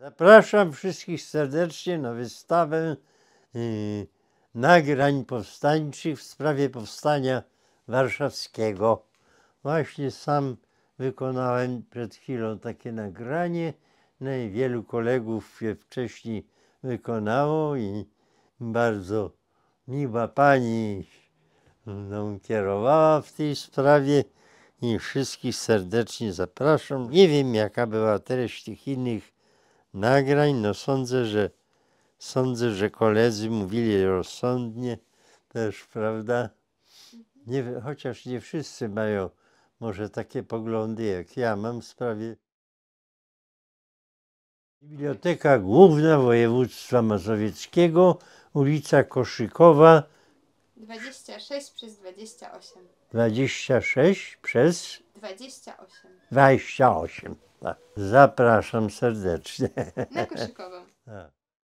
Zapraszam wszystkich serdecznie na wystawę yy, nagrań powstańczych w sprawie powstania warszawskiego. Właśnie sam wykonałem przed chwilą takie nagranie, no i wielu kolegów je wcześniej wykonało i bardzo miła pani mną kierowała w tej sprawie i wszystkich serdecznie zapraszam. Nie wiem jaka była treść tych innych nagrań, no sądzę, że sądzę, że koledzy mówili rozsądnie też, prawda? Mhm. Nie, chociaż nie wszyscy mają może takie poglądy, jak ja mam w sprawie. Biblioteka Główna Województwa Mazowieckiego, ulica Koszykowa. 26 przez 28. 26 przez 28. 28. Zapraszam serdecznie. Na koszykową.